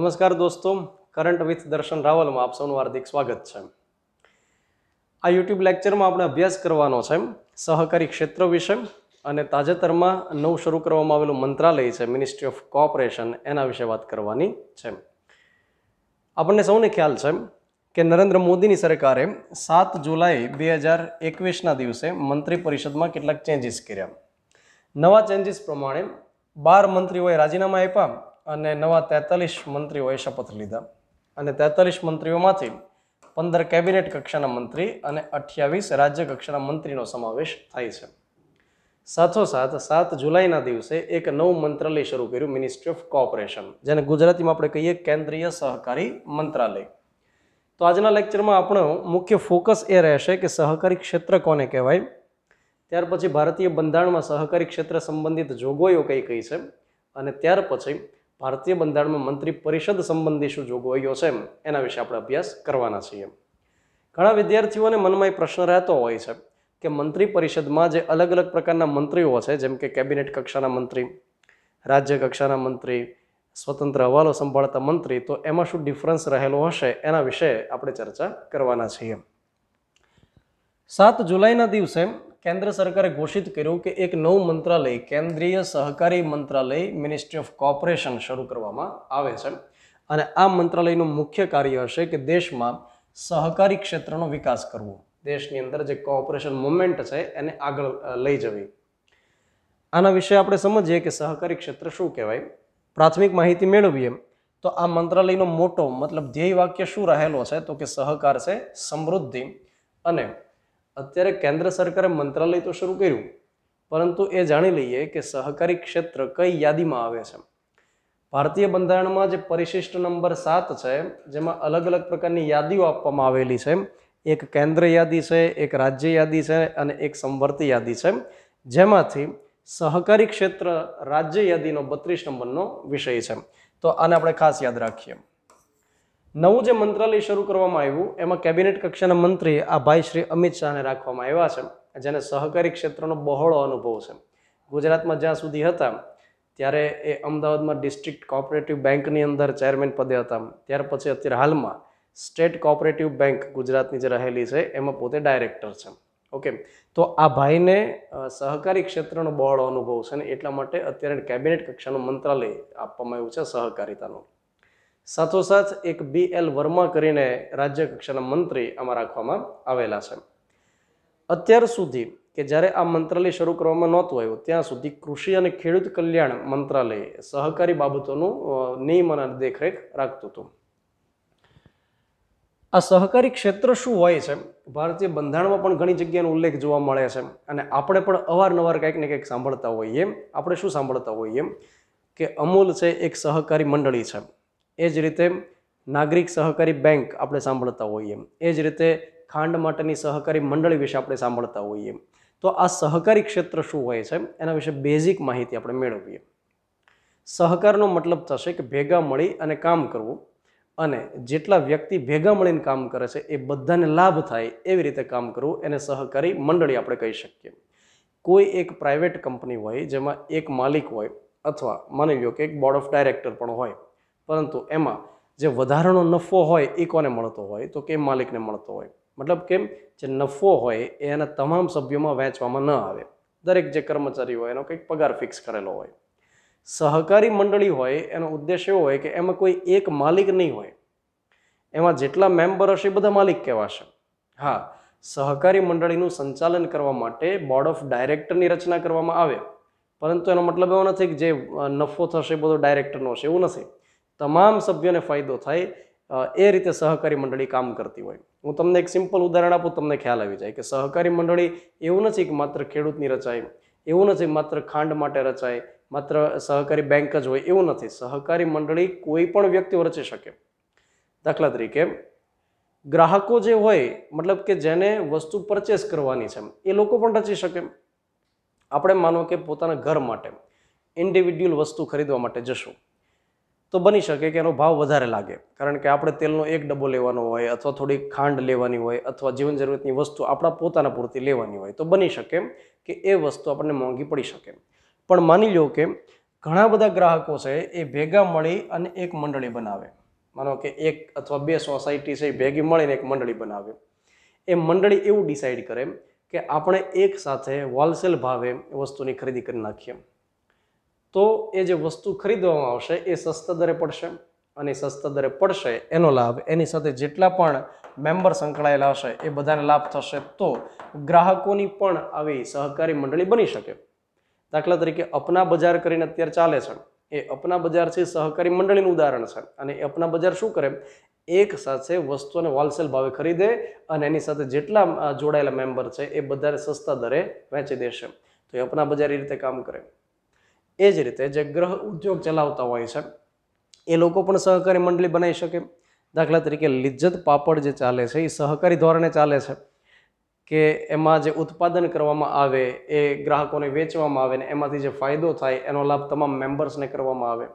નમસ્કાર દોસ્તો current with દર્શન રાવલમાં આપ સૌનું હાર્દિક સ્વાગત છે આ યુટ્યુબ લેક્ચરમાં આપણે અભ્યાસ કરવાનો છે સહકારી ક્ષેત્ર વિશે અને તાજેતરમાં નવું શરૂ કરવામાં આવેલું મંત્રાલય છે મિનિસ્ટ્રી ઓફ કોઓપરેશન એના વિશે વાત કરવાની છે આપણને સૌને ખ્યાલ છે કે નરેન્દ્ર મોદીની સરકારે સાત જુલાઈ બે હજાર એકવીસના દિવસે મંત્રી પરિષદમાં કેટલાક ચેન્જીસ કર્યા નવા ચેન્જીસ પ્રમાણે બાર મંત્રીઓએ રાજીનામા આપ્યા અને નવા તેતાલીસ મંત્રીઓએ શપથ લીધા અને તેતાલીસ મંત્રીઓમાંથી પંદર કેબિનેટ કક્ષાના મંત્રી અને અઠ્યાવીસ રાજ્ય કક્ષાના મંત્રીનો સમાવેશ થાય છે સાથોસાથ સાત જુલાઈના દિવસે એક નવું મંત્રાલય શરૂ કર્યું મિનિસ્ટ્રી ઓફ કોઓપરેશન જેને ગુજરાતીમાં આપણે કહીએ કેન્દ્રીય સહકારી મંત્રાલય તો આજના લેક્ચરમાં આપણો મુખ્ય ફોકસ એ રહેશે કે સહકારી ક્ષેત્ર કોને કહેવાય ત્યાર પછી ભારતીય બંધારણમાં સહકારી ક્ષેત્ર સંબંધિત જોગવાઈઓ કઈ કઈ છે અને ત્યાર પછી ભારતીય બંધારણમાં મંત્રી પરિષદ સંબંધી શું જોગવાઈઓ છે એના વિશે આપણે અભ્યાસ કરવાના છીએ ઘણા વિદ્યાર્થીઓને મનમાં એ પ્રશ્ન રહેતો હોય છે કે મંત્રી પરિષદમાં જે અલગ અલગ પ્રકારના મંત્રીઓ છે જેમ કે કેબિનેટ કક્ષાના મંત્રી રાજ્ય કક્ષાના મંત્રી સ્વતંત્ર હવાલો સંભાળતા મંત્રી તો એમાં શું ડિફરન્સ રહેલો હશે એના વિશે આપણે ચર્ચા કરવાના છીએ સાત જુલાઈના દિવસે કેન્દ્ર સરકારે ઘોષિત કર્યું કે એક નવું મંત્રાલય કેન્દ્રીય સહકારી મંત્રાલય મિનિસ્ટ્રી ઓફ કોપરેશન શરૂ કરવામાં આવે છે અને આ મંત્રાલયનું મુખ્ય કાર્ય હશે કે દેશમાં સહકારી ક્ષેત્રનો વિકાસ કરવો દેશની અંદર જે કોઓપરેશન મુવમેન્ટ છે એને આગળ લઈ જવી આના વિશે આપણે સમજીએ કે સહકારી ક્ષેત્ર શું કહેવાય પ્રાથમિક માહિતી મેળવીએ તો આ મંત્રાલયનો મોટો મતલબ ધ્યેય વાક્ય શું રહેલો છે તો કે સહકાર છે સમૃદ્ધિ અને અત્યારે કેન્દ્ર સરકારે મંત્રાલય તો શરૂ કર્યું પરંતુ એ જાણી લઈએ કે સહકારી ક્ષેત્ર કઈ યાદીમાં આવે છે ભારતીય બંધારણમાં જે પરિશિષ્ટ નંબર સાત છે જેમાં અલગ અલગ પ્રકારની યાદીઓ આપવામાં આવેલી છે એક કેન્દ્ર યાદી છે એક રાજ્ય યાદી છે અને એક સંવર્તી યાદી છે જેમાંથી સહકારી ક્ષેત્ર રાજ્ય યાદીનો બત્રીસ નંબરનો વિષય છે તો આને આપણે ખાસ યાદ રાખીએ નવું જે મંત્રાલય શરૂ કરવામાં આવ્યું એમાં કેબિનેટ કક્ષાના મંત્રી આ ભાઈ શ્રી અમિત શાહને રાખવામાં આવ્યા છે જેને સહકારી ક્ષેત્રનો બહોળો અનુભવ છે ગુજરાતમાં જ્યાં સુધી હતા ત્યારે એ અમદાવાદમાં ડિસ્ટ્રિક્ટ કોઓપરેટિવ બેંકની અંદર ચેરમેન પદે હતા ત્યાર પછી અત્યારે હાલમાં સ્ટેટ કોઓપરેટિવ બેંક ગુજરાતની જે રહેલી છે એમાં પોતે ડાયરેક્ટર છે ઓકે તો આ ભાઈને સહકારી ક્ષેત્રનો બહોળો અનુભવ છે ને એટલા માટે અત્યારે કેબિનેટ કક્ષાનું મંત્રાલય આપવામાં આવ્યું છે સહકારિતાનું સાથોસાથ એક બી એલ વર્મા કરીને રાજ્ય કક્ષાના મંત્રી આમાં રાખવામાં આવેલા છે અત્યાર સુધી કે જ્યારે આ મંત્રાલય શરૂ કરવામાં નહોતું આવ્યું ત્યાં સુધી કૃષિ અને ખેડૂત કલ્યાણ મંત્રાલય સહકારી બાબતોનું નિયમન અને દેખરેખ રાખતું હતું આ સહકારી ક્ષેત્ર શું હોય છે ભારતીય બંધારણમાં પણ ઘણી જગ્યાનો ઉલ્લેખ જોવા મળે છે અને આપણે પણ અવારનવાર કંઈક ને કંઈક સાંભળતા હોઈએ આપણે શું સાંભળતા હોઈએ કે અમૂલ છે એક સહકારી મંડળી છે એ જ રીતે નાગરિક સહકારી બેંક આપણે સાંભળતા હોઈએ એ જ રીતે ખાંડ માટેની સહકારી મંડળી વિશે આપણે સાંભળતા હોઈએ તો આ સહકારી ક્ષેત્ર શું હોય છે એના વિશે બેઝિક માહિતી આપણે મેળવીએ સહકારનો મતલબ થશે કે ભેગા મળી અને કામ કરવું અને જેટલા વ્યક્તિ ભેગા મળીને કામ કરે છે એ બધાને લાભ થાય એવી રીતે કામ કરવું એને સહકારી મંડળી આપણે કહી શકીએ કોઈ એક પ્રાઇવેટ કંપની હોય જેમાં એક માલિક હોય અથવા માની લો કે એક બોર્ડ ઓફ ડાયરેક્ટર પણ હોય પરંતુ એમાં જે વધારાનો નફો હોય એ કોને મળતો હોય તો કે માલિકને મળતો હોય મતલબ કેમ જે નફો હોય એ એના તમામ સભ્યોમાં વહેંચવામાં ન આવે દરેક જે કર્મચારી હોય એનો કંઈક પગાર ફિક્સ કરેલો હોય સહકારી મંડળી હોય એનો ઉદ્દેશ એવો હોય કે એમાં કોઈ એક માલિક નહીં હોય એમાં જેટલા મેમ્બર હશે એ બધા માલિક કહેવાશે હા સહકારી મંડળીનું સંચાલન કરવા માટે બોર્ડ ઓફ ડાયરેક્ટરની રચના કરવામાં આવે પરંતુ એનો મતલબ એવો નથી કે જે નફો થશે બધો ડાયરેક્ટરનો હશે એવું નથી તમામ સભ્યોને ફાયદો થાય એ રીતે સહકારી મંડળી કામ કરતી હોય હું તમને એક સિમ્પલ ઉદાહરણ આપું તમને ખ્યાલ આવી જાય કે સહકારી મંડળી એવું નથી કે માત્ર ખેડૂતની રચાય એવું નથી માત્ર ખાંડ માટે રચાય માત્ર સહકારી બેંક જ હોય એવું નથી સહકારી મંડળી કોઈ પણ વ્યક્તિઓ રચી શકે દાખલા તરીકે ગ્રાહકો જે હોય મતલબ કે જેને વસ્તુ પરચેસ કરવાની છે એ લોકો પણ રચી શકે આપણે માનો કે પોતાના ઘર માટે ઇન્ડિવિડ્યુઅલ વસ્તુ ખરીદવા માટે જશું તો બની શકે કે એનો ભાવ વધારે લાગે કારણ કે આપણે તેલનો એક ડબ્બો લેવાનો હોય અથવા થોડી ખાંડ લેવાની હોય અથવા જીવન જરૂરિયાતની વસ્તુ આપણા પોતાના પૂરતી લેવાની હોય તો બની શકે કે એ વસ્તુ આપણને મોંઘી પડી શકે પણ માની લો કે ઘણા બધા ગ્રાહકો છે એ ભેગા મળી અને એક મંડળી બનાવે માનો કે એક અથવા બે સોસાયટી છે એ ભેગી મળીને એક મંડળી બનાવે એ મંડળી એવું ડિસાઇડ કરે કે આપણે એક સાથે હોલસેલ ભાવે વસ્તુની ખરીદી કરી નાખીએ તો એ જે વસ્તુ ખરીદવામાં આવશે એ સસ્તા દરે પડશે અને સસ્તા દરે પડશે એનો લાભ એની સાથે જેટલા પણ મેમ્બર સંકળાયેલા હશે એ બધાને લાભ થશે તો ગ્રાહકોની પણ આવી સહકારી મંડળી બની શકે દાખલા તરીકે અપના બજાર કરીને અત્યારે ચાલે છે એ અપના બજાર છે સહકારી મંડળીનું ઉદાહરણ છે અને એ અપના બજાર શું કરે એક સાથે વસ્તુને હોલસેલ ભાવે ખરીદે અને એની સાથે જેટલા જોડાયેલા મેમ્બર છે એ બધાને સસ્તા દરે વેચી દેશે તો એ અપના બજાર એ રીતે કામ કરે એ જ રીતે જે ગ્રહ ઉદ્યોગ ચલાવતા હોય છે એ લોકો પણ સહકારી મંડળી બનાવી શકે દાખલા તરીકે લિજ્જત પાપડ જે ચાલે છે એ સહકારી ધોરણે ચાલે છે કે એમાં જે ઉત્પાદન કરવામાં આવે એ ગ્રાહકોને વેચવામાં આવે ને એમાંથી જે ફાયદો થાય એનો લાભ તમામ મેમ્બર્સને કરવામાં આવે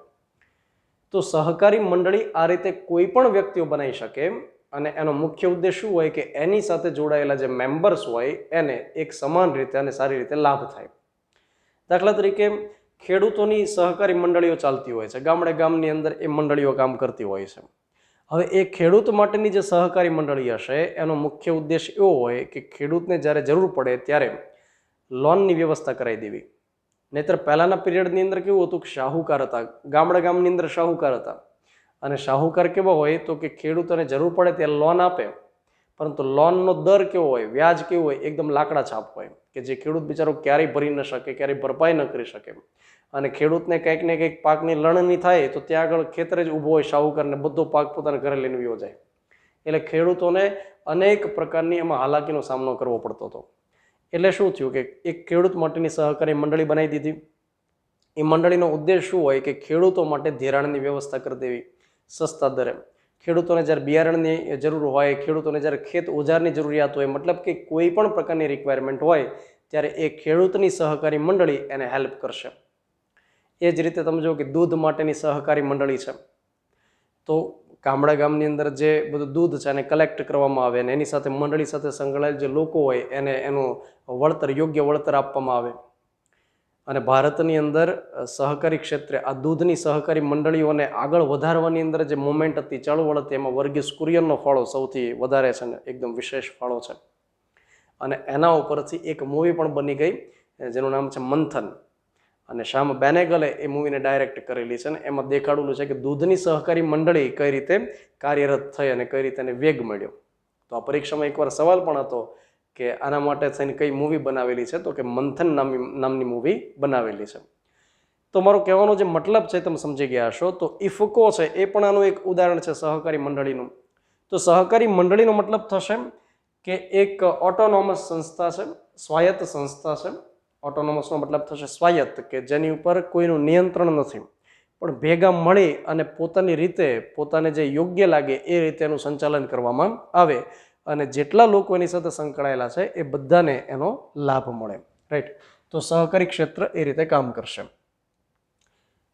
તો સહકારી મંડળી આ રીતે કોઈ પણ વ્યક્તિઓ બનાવી શકે અને એનો મુખ્ય ઉદ્દેશ શું હોય કે એની સાથે જોડાયેલા જે મેમ્બર્સ હોય એને એક સમાન રીતે અને સારી રીતે લાભ થાય દાખલા તરીકે ખેડૂતોની સહકારી મંડળીઓ ચાલતી હોય છે ગામડે ગામની અંદર એ મંડળીઓ કામ કરતી હોય છે હવે એ ખેડૂત માટેની જે સહકારી મંડળી હશે એનો મુખ્ય ઉદ્દેશ એવો હોય કે ખેડૂતને જ્યારે જરૂર પડે ત્યારે લોનની વ્યવસ્થા કરાવી દેવી નહીતર પહેલાંના પિરિયડની અંદર કેવું હતું કે શાહુકાર હતા ગામડે ગામની અંદર શાહુકાર હતા અને શાહુકાર કેવો હોય તો કે ખેડૂતોને જરૂર પડે ત્યારે લોન આપે પરંતુ લોનનો દર કેવો હોય વ્યાજ કેવું હોય એકદમ લાકડા છાપ હોય કે જે ખેડૂત બિચારો ક્યારેય ભરી ન શકે ક્યારેય ભરપાઈ ન કરી શકે અને ખેડૂતને કંઈક ને કંઈક પાકની લણણી થાય તો ત્યાં આગળ ખેતરે જ ઊભો હોય શાહુકારને બધો પાક પોતાના ઘરે લઈને વ્યો જાય એટલે ખેડૂતોને અનેક પ્રકારની એમાં હાલાકીનો સામનો કરવો પડતો હતો એટલે શું થયું કે એક ખેડૂત માટેની સહકારી મંડળી બનાવી દીધી એ મંડળીનો ઉદ્દેશ શું હોય કે ખેડૂતો માટે ધિરાણની વ્યવસ્થા કરી દેવી સસ્તા દરે ખેડૂતોને જ્યારે બિયારણની જરૂર હોય ખેડૂતોને જ્યારે ખેત ઓજારની જરૂરિયાત હોય મતલબ કે કોઈ પણ પ્રકારની રિક્વાયરમેન્ટ હોય ત્યારે એ ખેડૂતની સહકારી મંડળી એને હેલ્પ કરશે એ જ રીતે તમે જુઓ કે દૂધ માટેની સહકારી મંડળી છે તો ગામડા ગામની અંદર જે બધું દૂધ છે એને કલેક્ટ કરવામાં આવે અને એની સાથે મંડળી સાથે સંકળાયેલ જે લોકો હોય એને એનું વળતર યોગ્ય વળતર આપવામાં આવે અને ભારતની અંદર સહકારી ક્ષેત્રે આ દૂધની સહકારી મંડળીઓને આગળ વધારવાની અંદર જે મુવમેન્ટ હતી ચળવળ હતી એમાં વર્ગીસ કુરિયનનો ફાળો સૌથી વધારે છે ને એકદમ વિશેષ ફાળો છે અને એના ઉપરથી એક મૂવી પણ બની ગઈ જેનું નામ છે મંથન અને શ્યામ બેનેગલે એ મૂવીને ડાયરેક્ટ કરેલી છે ને એમાં દેખાડેલું છે કે દૂધની સહકારી મંડળી કઈ રીતે કાર્યરત થઈ અને કઈ રીતે એને વેગ મળ્યો તો આ પરીક્ષામાં એકવાર સવાલ પણ હતો કે આના માટે થઈને કઈ મૂવી બનાવેલી છે તો કે મંથન નામની નામની મૂવી બનાવેલી છે તો મારો કહેવાનો જે મતલબ છે તમે સમજી ગયા હશો તો ઇફકો છે એ પણ આનું એક ઉદાહરણ છે સહકારી મંડળીનું તો સહકારી મંડળીનો મતલબ થશે કે એક ઓટોનોમસ સંસ્થા છે સ્વાયત્ત સંસ્થા છે ઓટોનોમસનો મતલબ થશે સ્વાયત્ત કે જેની ઉપર કોઈનું નિયંત્રણ નથી પણ ભેગા મળી અને પોતાની રીતે પોતાને જે યોગ્ય લાગે એ રીતે એનું સંચાલન કરવામાં આવે અને જેટલા લોકો એની સાથે સંકળાયેલા છે એ બધાને એનો લાભ મળે રાઈટ તો સહકારી ક્ષેત્ર એ રીતે કામ કરશે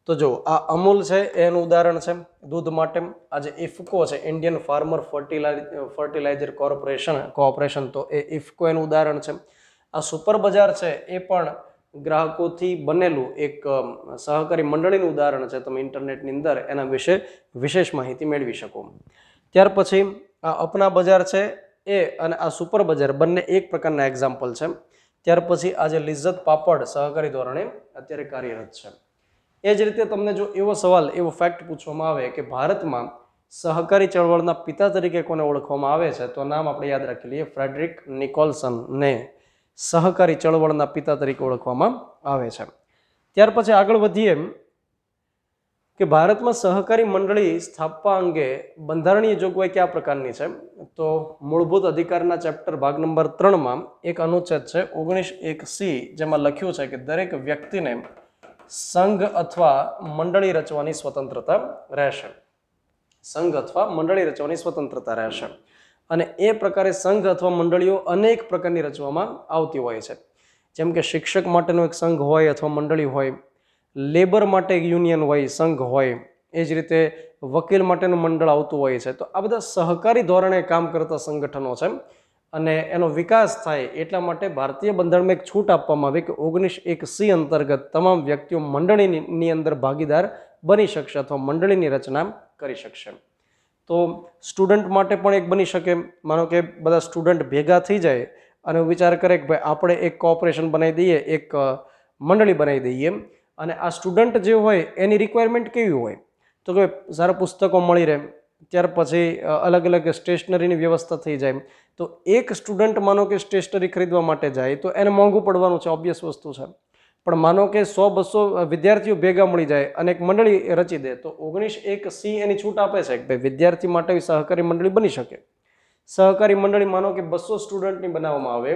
તો જો આ અમૂલ છે એનું ઉદાહરણ છે દૂધ માટે આજે ઇફકો છે Indian farmer fertiliser fertiliser corporation cooperation તો એ ઇફકો એનું ઉદાહરણ છે આ સુપર બજાર છે એ પણ ગ્રાહકોથી બનેલું એક સહકારી મંડળીનું ઉદાહરણ છે તમે ઇન્ટરનેટની અંદર એના વિશે વિશેષ માહિતી મેળવી શકો ત્યાર પછી આ અપના બજાર છે એ અને આ સુપર બજાર બંને એક પ્રકારના એક્ઝામ્પલ છે ત્યાર પછી આજે લિજ્જત પાપડ સહકારી ધોરણે અત્યારે કાર્યરત છે એ જ રીતે તમને જો એવો સવાલ એવો ફેક્ટ પૂછવામાં આવે કે ભારતમાં સહકારી ચળવળના પિતા તરીકે કોને ઓળખવામાં આવે છે તો નામ આપણે યાદ રાખી લઈએ ફ્રેડરિક નિકોલસનને સહકારી ચળવળના પિતા તરીકે ઓળખવામાં આવે છે ત્યાર પછી આગળ વધીએ કે ભારતમાં સહકારી મંડળી સ્થાપવા અંગે બંધારણીય જોગવાઈ કયા પ્રકારની છે તો મૂળભૂત અધિકારના ચેપ્ટર ભાગ નંબર ત્રણમાં એક અનુચ્છેદ છે ઓગણીસ એક સી જેમાં લખ્યું છે કે દરેક વ્યક્તિને સંઘ અથવા મંડળી રચવાની સ્વતંત્રતા રહેશે સંઘ અથવા મંડળી રચવાની સ્વતંત્રતા રહેશે અને એ પ્રકારે સંઘ અથવા મંડળીઓ અનેક પ્રકારની રચવામાં આવતી હોય છે જેમ કે શિક્ષક માટેનો એક સંઘ હોય અથવા મંડળી હોય લેબર માટે યુનિયન હોય સંઘ હોય એ જ રીતે વકીલ માટેનું મંડળ આવતું હોય છે તો આ બધા સહકારી ધોરણે કામ કરતા સંગઠનો છે અને એનો વિકાસ થાય એટલા માટે ભારતીય બંધારણમાં એક છૂટ આપવામાં આવી કે ઓગણીસ એક સી અંતર્ગત તમામ વ્યક્તિઓ મંડળીની અંદર ભાગીદાર બની શકશે અથવા મંડળીની રચના કરી શકશે તો સ્ટુડન્ટ માટે પણ એક બની શકે માનો કે બધા સ્ટુડન્ટ ભેગા થઈ જાય અને વિચાર કરે કે ભાઈ આપણે એક કોઓપરેશન બનાવી દઈએ એક મંડળી બનાવી દઈએ એમ અને આ સ્ટુડન્ટ જે હોય એની રિક્વાયરમેન્ટ કેવી હોય તો કે સારા પુસ્તકો મળી રહે ત્યાર પછી અલગ અલગ સ્ટેશનરીની વ્યવસ્થા થઈ જાય તો એક સ્ટુડન્ટ માનો કે સ્ટેશનરી ખરીદવા માટે જાય તો એને મોંઘું પડવાનું છે ઓબ્વિયસ વસ્તુ છે પણ માનો કે સો બસો વિદ્યાર્થીઓ ભેગા મળી જાય અને એક મંડળી રચી દે તો ઓગણીસ એક સી એની છૂટ આપે છે કે ભાઈ વિદ્યાર્થી માટે સહકારી મંડળી બની શકે સહકારી મંડળી માનો કે બસો સ્ટુડન્ટની બનાવવામાં આવે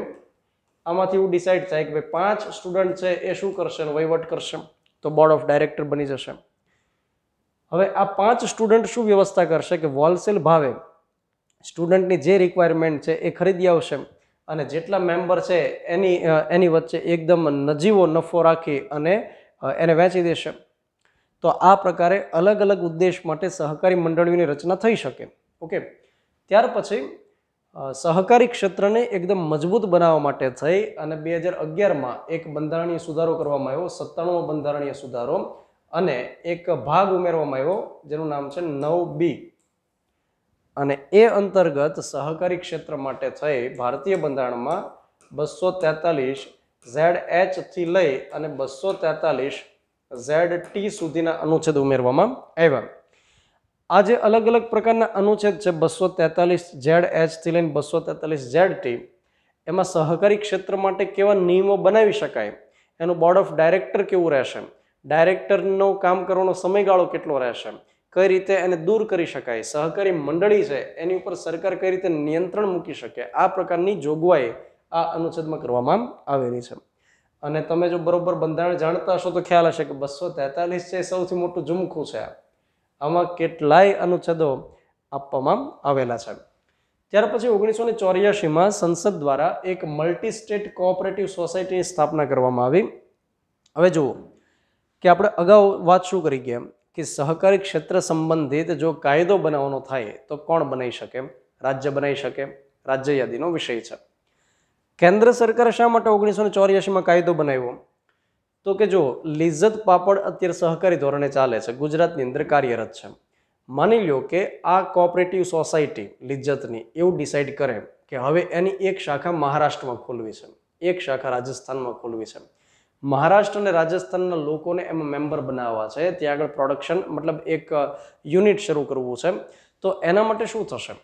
આમાંથી એવું ડિસાઇડ થાય કે ભાઈ પાંચ સ્ટુડન્ટ છે એ શું કરશે વહીવટ કરશે તો બોર્ડ ઓફ ડાયરેક્ટર બની જશે હવે આ પાંચ સ્ટુડન્ટ શું વ્યવસ્થા કરશે કે હોલસેલ ભાવે સ્ટુડન્ટની જે રિક્વાયરમેન્ટ છે એ ખરીદી આવશે અને જેટલા મેમ્બર છે એની એની વચ્ચે એકદમ નજીવો નફો રાખી અને એને વેચી દેશે તો આ પ્રકારે અલગ અલગ ઉદ્દેશ માટે સહકારી મંડળીઓની રચના થઈ શકે ઓકે ત્યાર પછી સહકારી ક્ષેત્રને એકદમ મજબૂત બનાવવા માટે થઈ અને બે હજાર અગિયારમાં એક બંધારણીય સુધારો કરવામાં આવ્યો સત્તાણુંમો બંધારણીય સુધારો અને એક ભાગ ઉમેરવામાં આવ્યો જેનું નામ છે નવ બી અને એ અંતર્ગત સહકારી ક્ષેત્ર માટે થઈ ભારતીય બંધારણમાં બસો તેતાલીસ ઝેડ એચથી લઈ અને બસો તેતાલીસ ઝેડ ટી સુધીના અનુચ્છેદ ઉમેરવામાં આવ્યા આ જે અલગ અલગ પ્રકારના અનુચ્છેદ છે બસો તેતાલીસ ઝેડ એચથી લઈને બસો તેતાલીસ ઝેડ ટી એમાં સહકારી ક્ષેત્ર માટે કેવા નિયમો બનાવી શકાય એનું બોર્ડ ઓફ ડાયરેક્ટર કેવું રહેશે ડાયરેક્ટરનો કામ કરવાનો સમયગાળો કેટલો રહેશે કઈ રીતે એને દૂર કરી શકાય સહકારી મંડળી છે એની ઉપર સરકાર કઈ રીતે નિયંત્રણ મૂકી શકે આ પ્રકારની જોગવાઈ આ અનુચ્છેદમાં કરવામાં આવેલી છે અને તમે જો બરોબર બંધારણ જાણતા હશો તો ખ્યાલ હશે કે બસો તેતાલીસ છે સૌથી મોટું ઝુમખું છે આ આમાં કેટલાય અનુચ્છેદો આપવામાં આવેલા છે ત્યાર પછી ઓગણીસો ને ચોર્યાસીમાં સંસદ દ્વારા એક મલ્ટી સ્ટેટ કોઓપરેટિવ સોસાયટીની સ્થાપના કરવામાં આવી હવે જુઓ કે આપણે અગાઉ વાત શું કરી ગયા કે સહકારી ક્ષેત્ર સંબંધિત જો કાયદો બનાવવાનો થાય તો કોણ બનાવી શકે રાજ્ય બનાવી શકે રાજ્ય યાદીનો વિષય છે કેન્દ્ર સરકારે શા માટે ઓગણીસો ને ચોર્યાસીમાં કાયદો બનાવ્યો તો કે જો લિજ્જત પાપડ અત્યારે સહકારી ધોરણે ચાલે છે ગુજરાતની અંદર કાર્યરત છે માની લો કે આ કોઓપરેટિવ સોસાયટી લિજ્જતની એવું ડિસાઇડ કરે કે હવે એની એક શાખા મહારાષ્ટ્રમાં ખોલવી છે એક શાખા રાજસ્થાનમાં ખોલવી છે મહારાષ્ટ્ર અને રાજસ્થાનના લોકોને એમાં મેમ્બર બનાવવા છે ત્યાં આગળ પ્રોડક્શન મતલબ એક યુનિટ શરૂ કરવું છે તો એના માટે શું થશે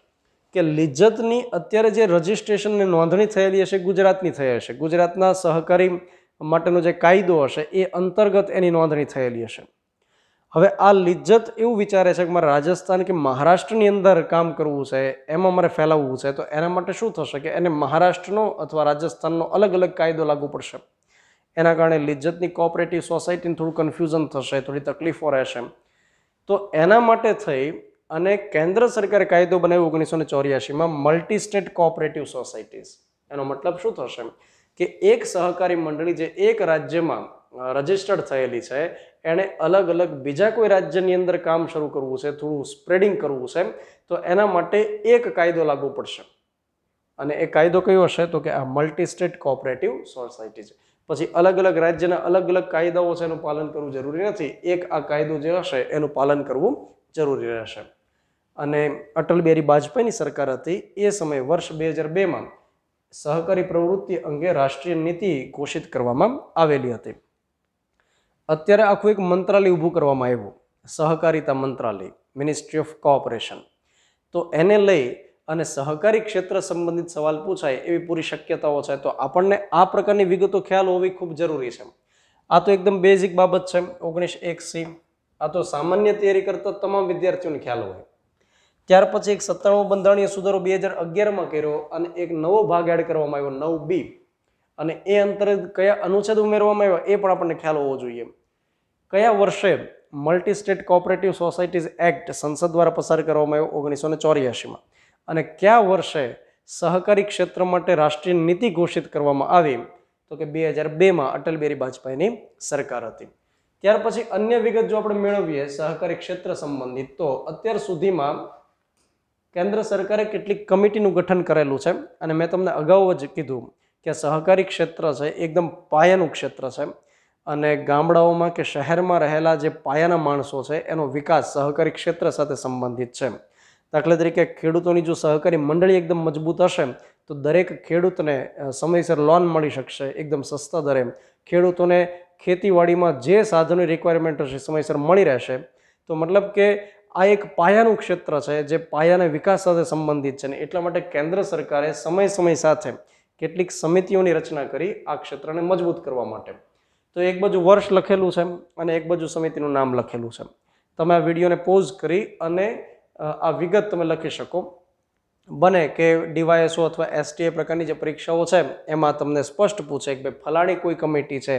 કે લિજ્જતની અત્યારે જે રજિસ્ટ્રેશનની નોંધણી થયેલી હશે ગુજરાતની થઈ હશે ગુજરાતના સહકારી માટેનો જે કાયદો હશે એ અંતર્ગત એની નોંધણી થયેલી હશે હવે આ લિજ્જત એવું વિચારે છે કે મારે રાજસ્થાન કે મહારાષ્ટ્રની અંદર કામ કરવું છે એમાં મારે ફેલાવવું છે તો એના માટે શું થશે કે એને મહારાષ્ટ્રનો અથવા રાજસ્થાનનો અલગ અલગ કાયદો લાગુ પડશે એના કારણે લિજ્જતની કોઓપરેટિવ સોસાયટીને થોડું કન્ફ્યુઝન થશે થોડી તકલીફો રહેશે તો એના માટે થઈ અને કેન્દ્ર સરકારે કાયદો બનાવ્યો ઓગણીસો ને ચોર્યાસીમાં મલ્ટી સ્ટેટ કોઓપરેટિવ સોસાયટીઝ એનો મતલબ શું થશે કે એક સહકારી મંડળી જે એક રાજ્યમાં રજિસ્ટર્ડ થયેલી છે એણે અલગ અલગ બીજા કોઈ રાજ્યની અંદર કામ શરૂ કરવું છે થોડું સ્પ્રેડિંગ કરવું છે તો એના માટે એક કાયદો લાગુ પડશે અને એ કાયદો કયો હશે તો કે આ મલ્ટી સ્ટેટ કોઓપરેટિવ સોસાયટી છે પછી અલગ અલગ રાજ્યના અલગ અલગ કાયદાઓ છે એનું પાલન કરવું જરૂરી નથી એક આ કાયદો જે હશે એનું પાલન કરવું જરૂરી રહેશે અને અટલ બિહારી વાજપેયીની સરકાર હતી એ સમયે વર્ષ બે હજાર બેમાં સહકારી પ્રવૃત્તિ અંગે રાષ્ટ્રીય નીતિ ઘોષિત કરવામાં આવેલી હતી અત્યારે આખું એક મંત્રાલય ઊભું કરવામાં આવ્યું સહકારિતા મંત્રાલય મિનિસ્ટ્રી ઓફ કોઓપરેશન તો એને લઈ અને સહકારી ક્ષેત્ર સંબંધિત સવાલ પૂછાય એવી પૂરી શક્યતાઓ છે તો આપણને આ પ્રકારની વિગતો ખ્યાલ હોવી ખૂબ જરૂરી છે આ તો એકદમ બેઝિક બાબત છે ઓગણીસ એક સી આ તો સામાન્ય તૈયારી કરતા તમામ વિદ્યાર્થીઓને ખ્યાલ હોય ત્યાર પછી એક સત્તાણું બંધારણીય સુધારો બે હજાર અગિયારમાં કર્યો અને એક નવો ભાગ એડ કરવામાં આવ્યો નવ બી અને એ અંતર્ગત કયા અનુચ્છેદ ઉમેરવામાં આવ્યો એ પણ આપણને ખ્યાલ હોવો જોઈએ કયા વર્ષે multi state cooperative societies act સંસદ દ્વારા પસાર કરવામાં આવ્યો ઓગણીસો ને ચોર્યાસીમાં અને કયા વર્ષે સહકારી ક્ષેત્ર માટે રાષ્ટ્રીય નીતિ ઘોષિત કરવામાં આવી તો કે બે હજાર બેમાં અટલ બિહારી વાજપેયીની સરકાર હતી ત્યાર પછી અન્ય વિગત જો આપણે મેળવીએ સહકારી ક્ષેત્ર સંબંધિત તો અત્યાર સુધીમાં કેન્દ્ર સરકારે કેટલીક કમિટીનું ગઠન કરેલું છે અને મેં તમને અગાઉ જ કીધું કે સહકારી ક્ષેત્ર છે એકદમ પાયાનું ક્ષેત્ર છે અને ગામડાઓમાં કે શહેરમાં રહેલા જે પાયાના માણસો છે એનો વિકાસ સહકારી ક્ષેત્ર સાથે સંબંધિત છે દાખલા તરીકે ખેડૂતોની જો સહકારી મંડળી એકદમ મજબૂત હશે તો દરેક ખેડૂતને સમયસર લોન મળી શકશે એકદમ સસ્તા દરે ખેડૂતોને ખેતીવાડીમાં જે સાધનો રિક્વાયરમેન્ટ હશે સમયસર મળી રહેશે તો મતલબ કે આ એક પાયાનું ક્ષેત્ર છે જે પાયાના વિકાસ સાથે સંબંધિત છે ને એટલા માટે કેન્દ્ર સરકારે સમય સમય સાથે કેટલીક સમિતિઓની રચના કરી આ ક્ષેત્રને મજબૂત કરવા માટે તો એક બાજુ વર્ષ લખેલું છે અને એક બાજુ સમિતિનું નામ લખેલું છે તમે આ વિડીયોને પોઝ કરી અને આ વિગત તમે લખી શકો બને કે ડીવાયએસઓ અથવા એસટીએ પ્રકારની જે પરીક્ષાઓ છે એમાં તમને સ્પષ્ટ પૂછે કે ભાઈ ફલાણી કોઈ કમિટી છે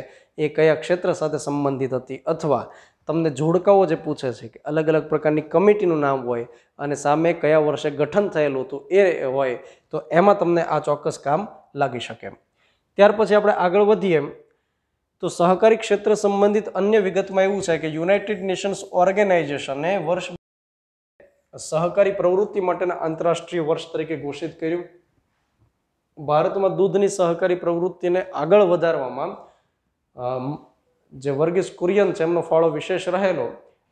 એ કયા ક્ષેત્ર સાથે સંબંધિત હતી અથવા તમને જોડકાઓ જે પૂછે છે કે અલગ અલગ પ્રકારની કમિટીનું નામ હોય અને સામે કયા વર્ષે ગઠન થયેલું હતું એ હોય તો એમાં તમને આ ચોક્કસ કામ લાગી શકે ત્યાર પછી આપણે આગળ વધીએ તો સહકારી ક્ષેત્ર સંબંધિત અન્ય વિગતમાં એવું છે કે યુનાઇટેડ નેશન્સ ઓર્ગેનાઇઝેશને વર્ષ સહકારી પ્રવૃત્તિ માટેના આંતરરાષ્ટ્રીય વર્ષ તરીકે ઘોષિત કર્યું ભારતમાં દૂધની સહકારી પ્રવૃત્તિને આગળ વધારવામાં જે વર્ગીસ કુરિયન છે એમનો ફાળો વિશેષ રહેલો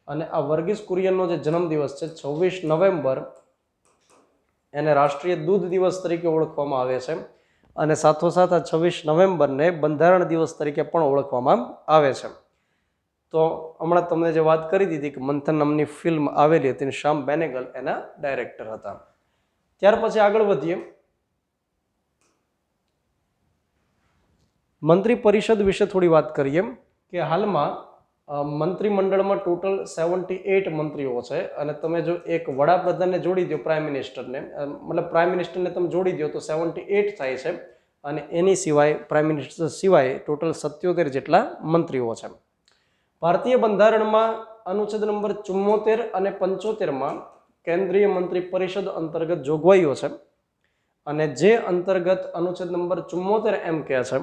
અને આ વર્ગીસ કુરિયનનો જે જન્મદિવસ છે છવ્વીસ નવેમ્બર એને રાષ્ટ્રીય દૂધ દિવસ તરીકે ઓળખવામાં આવે છે અને સાથોસાથ આ છવ્વીસ નવેમ્બરને બંધારણ દિવસ તરીકે પણ ઓળખવામાં આવે છે તો હમણાં તમને જે વાત કરી દીધી કે મંથન નામની ફિલ્મ આવેલી હતી શ્યામ બેનેગલ એના ડાયરેક્ટર હતા ત્યાર પછી આગળ વધીએ મંત્રી પરિષદ વિશે થોડી વાત કરીએ કે હાલમાં મંત્રીમંડળમાં ટોટલ સેવન્ટી એઈટ મંત્રીઓ છે અને તમે જો એક વડાપ્રધાનને જોડી દો પ્રાઇમ મિનિસ્ટરને મતલબ પ્રાઇમ મિનિસ્ટરને તમે જોડી દો તો સેવન્ટી એઇટ થાય છે અને એની સિવાય પ્રાઇમ મિનિસ્ટર સિવાય ટોટલ સત્યોતેર જેટલા મંત્રીઓ છે ભારતીય બંધારણમાં અનુચ્છેદ નંબર ચુમ્મોતેર અને પંચોતેરમાં કેન્દ્રીય મંત્રી પરિષદ અંતર્ગત જોગવાઈઓ છે અને જે અંતર્ગત અનુચ્છેદ નંબર ચુમ્મોતેર એમ કહે છે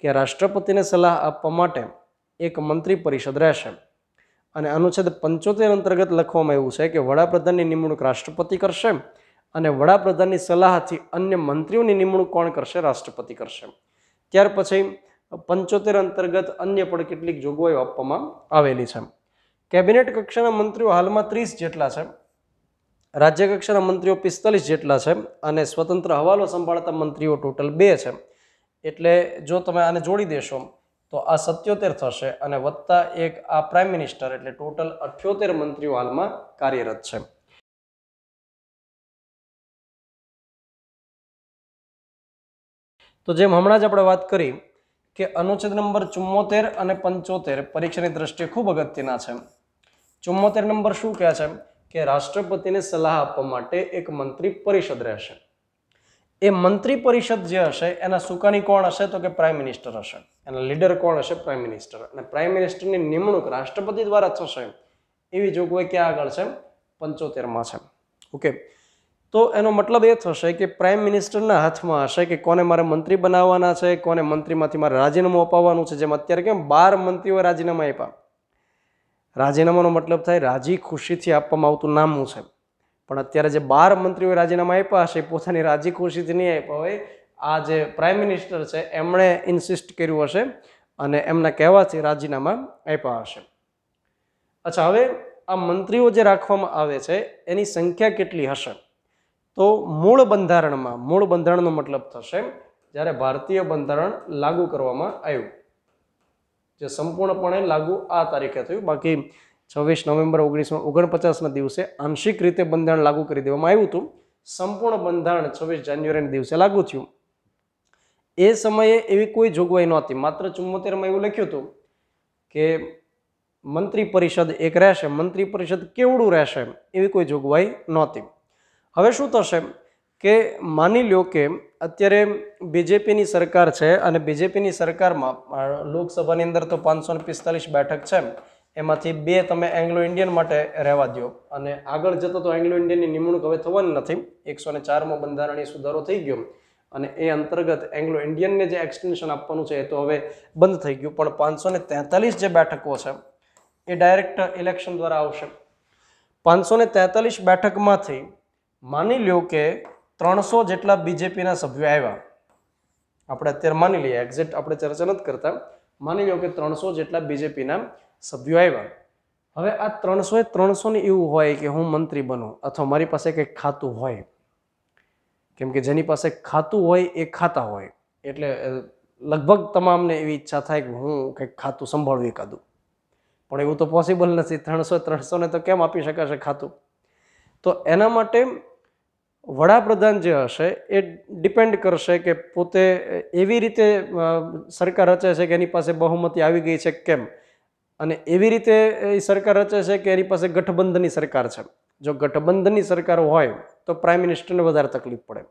કે રાષ્ટ્રપતિને સલાહ આપવા માટે એક મંત્રી પરિષદ રહેશે અને અનુચ્છેદ પંચોતેર અંતર્ગત લખવામાં એવું છે કે વડાપ્રધાનની નિમણૂક રાષ્ટ્રપતિ કરશે અને વડાપ્રધાનની સલાહથી અન્ય મંત્રીઓની નિમણૂક કોણ કરશે રાષ્ટ્રપતિ કરશે ત્યાર પછી પંચોતેર અંતર્ગત અન્ય પણ કેટલીક જોગવાઈઓ આપવામાં આવેલી છે કેબિનેટ કક્ષાના મંત્રીઓ હાલમાં ત્રીસ જેટલા છે રાજ્ય કક્ષાના મંત્રીઓ પિસ્તાલીસ જેટલા છે અને સ્વતંત્ર હવાલો સંભાળતા મંત્રીઓ ટોટલ બે છે એટલે જો તમે આને જોડી દેશો તો આ સત્યોતેર થશે અને વત્તા એક આ પ્રાઇમ મિનિસ્ટર એટલે ટોટલ અઠ્યોતેર મંત્રીઓ હાલમાં કાર્યરત છે તો જેમ હમણાં જ આપણે વાત કરી કે અનુચ્છેદ નંબર ચુમ્મોતેર અને પંચોતેર પરીક્ષાની દ્રષ્ટિએ ખૂબ અગત્યના છે ચુમ્મોતેર નંબર શું કહે છે કે રાષ્ટ્રપતિને સલાહ આપવા માટે એક મંત્રી પરિષદ રહેશે એ મંત્રી પરિષદ જે હશે એના સુકાની કોણ હશે તો કે પ્રાઇમ મિનિસ્ટર હશે એના લીડર કોણ હશે પ્રાઇમ મિનિસ્ટર અને પ્રાઇમ મિનિસ્ટરની નિમણૂક રાષ્ટ્રપતિ દ્વારા થશે એવી જોગવાઈ ક્યાં આગળ છે પંચોતેરમાં છે ઓકે તો એનો મતલબ એ થશે કે પ્રાઇમ મિનિસ્ટરના હાથમાં હશે કે કોને મારે મંત્રી બનાવવાના છે કોને મંત્રીમાંથી મારે રાજીનામું અપાવવાનું છે જેમ અત્યારે કેમ બાર મંત્રીઓ રાજીનામા આપ્યા રાજીનામાનો મતલબ થાય રાજી ખુશીથી આપવામાં આવતું નામું છે પણ અત્યારે જે બાર મંત્રીઓએ રાજીનામા આપ્યા હશે એ પોતાની રાજી ખુશીથી નહીં આપ્યા હોય આ જે પ્રાઇમ મિનિસ્ટર છે એમણે ઇન્સિસ્ટ કર્યું હશે અને એમના કહેવાથી રાજીનામા આપ્યા હશે અચ્છા હવે આ મંત્રીઓ જે રાખવામાં આવે છે એની સંખ્યા કેટલી હશે તો મૂળ બંધારણમાં મૂળ બંધારણનો મતલબ થશે જ્યારે ભારતીય બંધારણ લાગુ કરવામાં આવ્યું જે સંપૂર્ણપણે લાગુ આ તારીખે થયું બાકી છવ્વીસ નવેમ્બર ઓગણીસો ઓગણપચાસના દિવસે આંશિક રીતે બંધારણ લાગુ કરી દેવામાં આવ્યું હતું સંપૂર્ણ બંધારણ છવ્વીસ જાન્યુઆરીના દિવસે લાગુ થયું એ સમયે એવી કોઈ જોગવાઈ નહોતી માત્ર ચુમ્મોતેરમાં એવું લખ્યું હતું કે મંત્રી પરિષદ એક રહેશે મંત્રી પરિષદ કેવડું રહેશે એવી કોઈ જોગવાઈ નહોતી હવે શું થશે કે માની લ્યો કે અત્યારે બીજેપીની સરકાર છે અને બીજેપીની સરકારમાં લોકસભાની અંદર તો પાંચસો ને પિસ્તાલીસ બેઠક છે એમાંથી બે તમે એંગ્લો ઇન્ડિયન માટે રહેવા દો અને આગળ જતો તો એંગ્લો ઇન્ડિયનની નિમણૂક હવે થવાની નથી એકસો ને ચારમો બંધારણીય સુધારો થઈ ગયો અને એ અંતર્ગત એંગ્લો ઇન્ડિયનને જે એક્સટેન્શન આપવાનું છે એ તો હવે બંધ થઈ ગયું પણ પાંચસો ને તેતાલીસ જે બેઠકો છે એ ડાયરેક્ટ ઇલેક્શન દ્વારા આવશે પાંચસો ને તેતાલીસ બેઠકમાંથી માની લ્યો કે ત્રણસો જેટલા બીજેપીના સભ્યો આવ્યા આપણે અત્યારે માની લઈએ એક્ઝેક્ટ આપણે ચર્ચા નથી કરતા માની લ્યો કે ત્રણસો જેટલા બીજેપીના સભ્યો આવ્યા હવે આ ત્રણસો એ ત્રણસોને એવું હોય કે હું મંત્રી બનું અથવા મારી પાસે કંઈક ખાતું હોય કેમ કે જેની પાસે ખાતું હોય એ ખાતા હોય એટલે લગભગ તમામને એવી ઈચ્છા થાય કે હું કંઈક ખાતું સંભાળવી એકાદું પણ એવું તો પોસિબલ નથી ત્રણસો ત્રણસોને તો કેમ આપી શકાશે ખાતું તો એના માટે વડાપ્રધાન જે હશે એ ડિપેન્ડ કરશે કે પોતે એવી રીતે સરકાર રચે છે કે એની પાસે બહુમતી આવી ગઈ છે કેમ અને એવી રીતે એ સરકાર રચે છે કે એની પાસે ગઠબંધનની સરકાર છે જો ગઠબંધનની સરકાર હોય તો પ્રાઇમ મિનિસ્ટરને વધારે તકલીફ પડે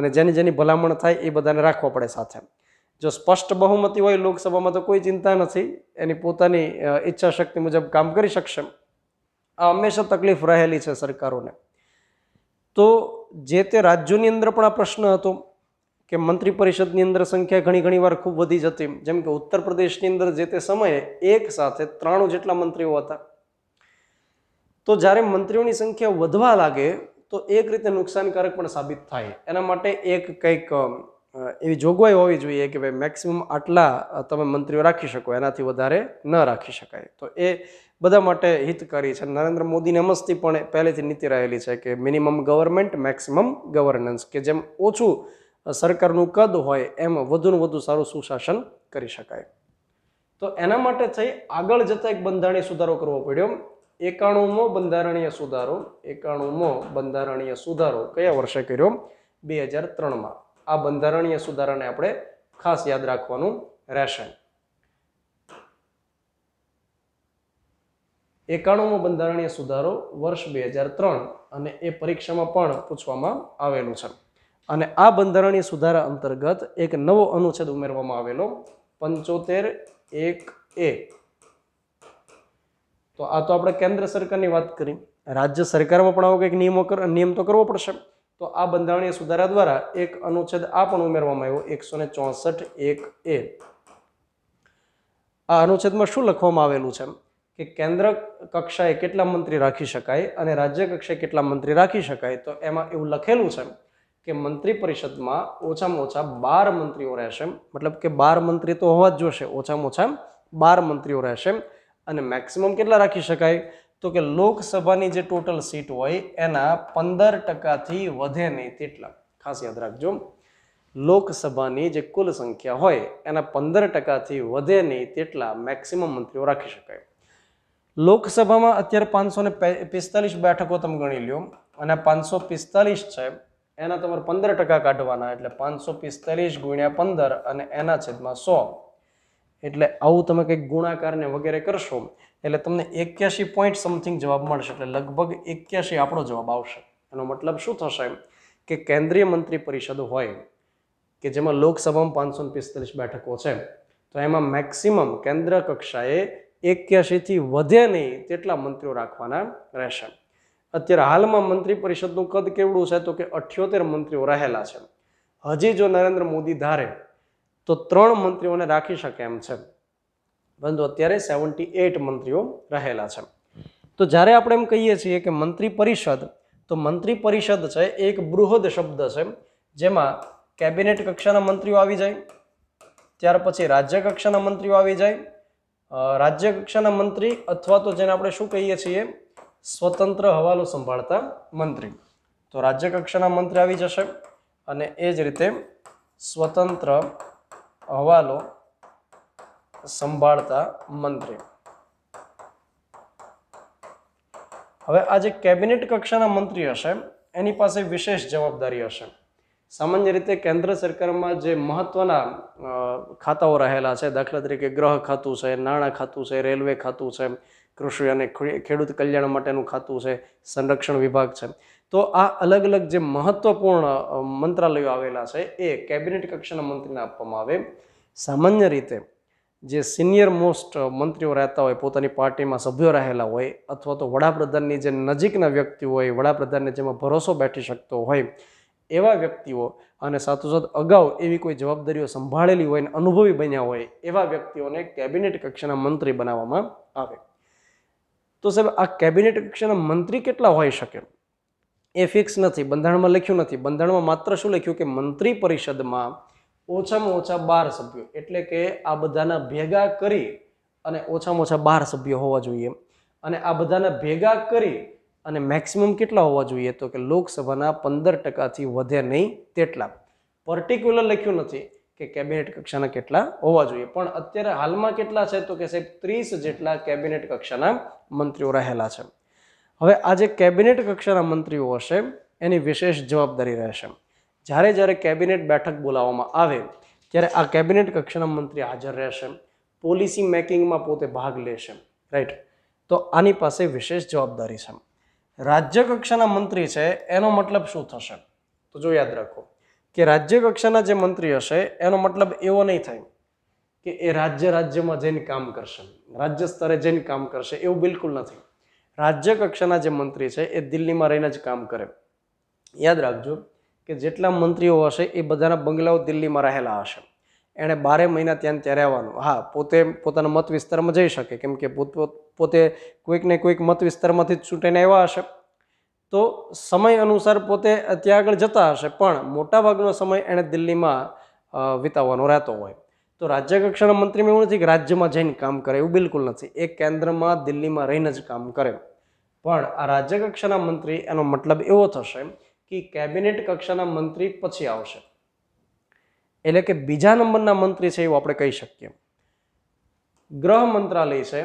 અને જેની જેની ભલામણ થાય એ બધાને રાખવા પડે સાથે જો સ્પષ્ટ બહુમતી હોય લોકસભામાં તો કોઈ ચિંતા નથી એની પોતાની ઈચ્છા શક્તિ મુજબ કામ કરી શકશે આ હંમેશા તકલીફ રહેલી છે સરકારોને તો જે તે રાજ્યોની અંદર પણ આ પ્રશ્ન હતો કે મંત્રી પરિષદની અંદર સંખ્યા ઘણી ઘણી વાર ખૂબ વધી જતી જેમ કે ઉત્તર પ્રદેશની અંદર જે તે સમયે એક સાથે ત્રાણું જેટલા મંત્રીઓ હતા તો જ્યારે મંત્રીઓની સંખ્યા વધવા લાગે તો એક રીતે નુકસાનકારક પણ સાબિત થાય એના માટે એક કંઈક એવી જોગવાઈ હોવી જોઈએ કે ભાઈ મેક્સિમમ આટલા તમે મંત્રીઓ રાખી શકો એનાથી વધારે ન રાખી શકાય તો એ બધા માટે હિતકારી છે નરેન્દ્ર મોદીને મસ્તી પણ પહેલેથી નીતિ રહેલી છે કે મિનિમમ ગવર્મેન્ટ મેક્સિમમ ગવર્નન્સ કે જેમ ઓછું સરકારનું કદ હોય એમ વધુને વધુ સારું સુશાસન કરી શકાય તો એના માટે થઈ આગળ જતા એક બંધારણીય સુધારો કરવો પડ્યો એકાણુંમો બંધારણીય સુધારો એકાણુંમો બંધારણીય સુધારો કયા વર્ષે કર્યો બે હજાર ત્રણમાં આ બંધારણીય સુધારાને આપણે ખાસ યાદ રાખવાનું રહેશે એકાણુંમો બંધારણીય સુધારો વર્ષ બે હજાર ત્રણ અને એ પરીક્ષામાં પણ પૂછવામાં આવેલું છે અને આ બંધારણીય સુધારા અંતર્ગત એક નવો અનુચ્છેદ ઉમેરવામાં આવેલો પંચોતેર એક એ તો આ તો આપણે કેન્દ્ર સરકારની વાત કરી રાજ્ય સરકારમાં પણ આવો કંઈક નિયમો નિયમ તો કરવો પડશે તો આ બંધારણીય સુધારા દ્વારા એક અનુચ્છેદ આ પણ ઉમેરવામાં આવ્યો એકસો ને ચોસઠ એક એ આ અનુચ્છેદમાં શું લખવામાં આવેલું છે કે કેન્દ્ર કક્ષાએ કેટલા મંત્રી રાખી શકાય અને રાજ્ય કક્ષાએ કેટલા મંત્રી રાખી શકાય તો એમાં એવું લખેલું છે કે મંત્રી પરિષદમાં ઓછામાં ઓછા બાર મંત્રીઓ રહેશે મતલબ કે બાર મંત્રી તો હોવા જ જોશે ઓછામાં ઓછા બાર મંત્રીઓ રહેશે અને મેક્સિમમ કેટલા રાખી શકાય તો કે લોકસભાની જે ટોટલ સીટ હોય એના પંદર ટકાથી વધે નહીં તેટલા ખાસ યાદ રાખજો લોકસભાની જે કુલ સંખ્યા હોય એના પંદર ટકાથી વધે નહીં તેટલા મેક્સિમમ મંત્રીઓ રાખી શકાય લોકસભામાં અત્યારે પાંચસો ને પિસ્તાલીસ બેઠકો તમે ગણી લ્યો અને પાંચસો પિસ્તાલીસ છે એના તમારે પંદર ટકા કાઢવાના એટલે પાંચસો પિસ્તાલીસ ગુણ્યા પંદર અને એના છેદમાં સો એટલે આવું તમે કંઈક ગુણાકારને વગેરે કરશો એટલે તમને એક્યાસી પોઈન્ટ સમથિંગ જવાબ મળશે એટલે લગભગ એક્યાસી આપણો જવાબ આવશે એનો મતલબ શું થશે કે કેન્દ્રીય મંત્રી પરિષદ હોય કે જેમાં લોકસભામાં પાંચસો પિસ્તાલીસ બેઠકો છે તો એમાં મેક્સિમમ કેન્દ્ર કક્ષાએ એક્યાસીથી વધે નહીં તેટલા મંત્રીઓ રાખવાના રહેશે અત્યારે હાલમાં મંત્રી પરિષદનું કદ કેવડું છે તો કે અઠ્યોતેર મંત્રીઓ રહેલા છે હજી જો નરેન્દ્ર મોદી ધારે તો ત્રણ મંત્રીઓને રાખી શકે એમ છે પરંતુ અત્યારે સેવન્ટી એટ મંત્રીઓ રહેલા છે તો જ્યારે આપણે એમ કહીએ છીએ કે મંત્રી પરિષદ તો મંત્રી પરિષદ છે એક બૃહદ શબ્દ છે જેમાં કેબિનેટ કક્ષાના મંત્રીઓ આવી જાય ત્યાર પછી રાજ્ય કક્ષાના મંત્રીઓ આવી જાય રાજ્ય કક્ષાના મંત્રી અથવા તો જેને આપણે શું કહીએ છીએ સ્વતંત્ર હવાલો સંભાળતા મંત્રી તો રાજ્ય કક્ષાના મંત્રી આવી જશે અને એ જ રીતે સ્વતંત્ર હવાલો સંભાળતા મંત્રી હવે આ જે કેબિનેટ કક્ષાના મંત્રી હશે એની પાસે વિશેષ જવાબદારી હશે સામાન્ય રીતે કેન્દ્ર સરકારમાં જે મહત્વના ખાતાઓ રહેલા છે દાખલા તરીકે ગ્રહ ખાતું છે નાણાં ખાતું છે રેલવે ખાતું છે કૃષિ અને ખેડૂત કલ્યાણ માટેનું ખાતું છે સંરક્ષણ વિભાગ છે તો આ અલગ અલગ જે મહત્વપૂર્ણ મંત્રાલયો આવેલા છે એ કેબિનેટ કક્ષાના મંત્રીને આપવામાં આવે સામાન્ય રીતે જે સિનિયર મોસ્ટ મંત્રીઓ રહેતા હોય પોતાની પાર્ટીમાં સભ્યો રહેલા હોય અથવા તો વડાપ્રધાનની જે નજીકના વ્યક્તિ હોય વડાપ્રધાનને જેમાં ભરોસો બેઠી શકતો હોય એવા વ્યક્તિઓ અને સાથોસાથ અગાઉ એવી કોઈ જવાબદારીઓ સંભાળેલી હોય અને અનુભવી બન્યા હોય એવા વ્યક્તિઓને કેબિનેટ કક્ષાના મંત્રી બનાવવામાં આવે તો સાહેબ આ કેબિનેટ કક્ષાના મંત્રી કેટલા હોઈ શકે એ ફિક્સ નથી બંધારણમાં લખ્યું નથી બંધારણમાં માત્ર શું લખ્યું કે મંત્રી પરિષદમાં ઓછામાં ઓછા બાર સભ્યો એટલે કે આ બધાના ભેગા કરી અને ઓછામાં ઓછા બાર સભ્યો હોવા જોઈએ અને આ બધાના ભેગા કરી અને મેક્સિમમ કેટલા હોવા જોઈએ તો કે લોકસભાના પંદર ટકાથી વધે નહીં તેટલા પર્ટિક્યુલર લખ્યું નથી કે કેબિનેટ કક્ષાના કેટલા હોવા જોઈએ પણ અત્યારે હાલમાં કેટલા છે તો કે સાહેબ ત્રીસ જેટલા કેબિનેટ કક્ષાના મંત્રીઓ રહેલા છે હવે આ જે કેબિનેટ કક્ષાના મંત્રીઓ હશે એની વિશેષ જવાબદારી રહેશે જ્યારે જ્યારે કેબિનેટ બેઠક બોલાવવામાં આવે ત્યારે આ કેબિનેટ કક્ષાના મંત્રી હાજર રહેશે પોલિસી મેકિંગમાં પોતે ભાગ લેશે રાઈટ તો આની પાસે વિશેષ જવાબદારી છે રાજ્ય કક્ષાના મંત્રી છે એનો મતલબ શું થશે તો જો યાદ રાખો કે રાજ્ય કક્ષાના જે મંત્રી હશે એનો મતલબ એવો નહીં થાય કે એ રાજ્ય રાજ્યમાં જઈને કામ કરશે રાજ્ય સ્તરે જઈને કામ કરશે એવું બિલકુલ નથી રાજ્ય કક્ષાના જે મંત્રી છે એ દિલ્હીમાં રહીને જ કામ કરે યાદ રાખજો કે જેટલા મંત્રીઓ હશે એ બધાના બંગલાઓ દિલ્હીમાં રહેલા હશે એણે બારે મહિના ત્યાં ત્યાં રહેવાનું હા પોતે પોતાના મત વિસ્તારમાં જઈ શકે કેમ કે પોતે કોઈક ને કોઈક મત વિસ્તારમાંથી જ છૂટીને આવ્યા હશે તો સમય અનુસાર પોતે ત્યાં આગળ જતા હશે પણ મોટાભાગનો સમય એણે દિલ્હીમાં વિતાવવાનો રહેતો હોય તો રાજ્ય કક્ષાના મંત્રીમાં એવું નથી કે રાજ્યમાં જઈને કામ કરે એવું બિલકુલ નથી એ કેન્દ્રમાં દિલ્હીમાં રહીને જ કામ કરે પણ આ રાજ્ય કક્ષાના મંત્રી એનો મતલબ એવો થશે કે કેબિનેટ કક્ષાના મંત્રી પછી આવશે એટલે કે બીજા નંબરના મંત્રી છે એવું આપણે કહી શકીએ ગૃહ મંત્રાલય છે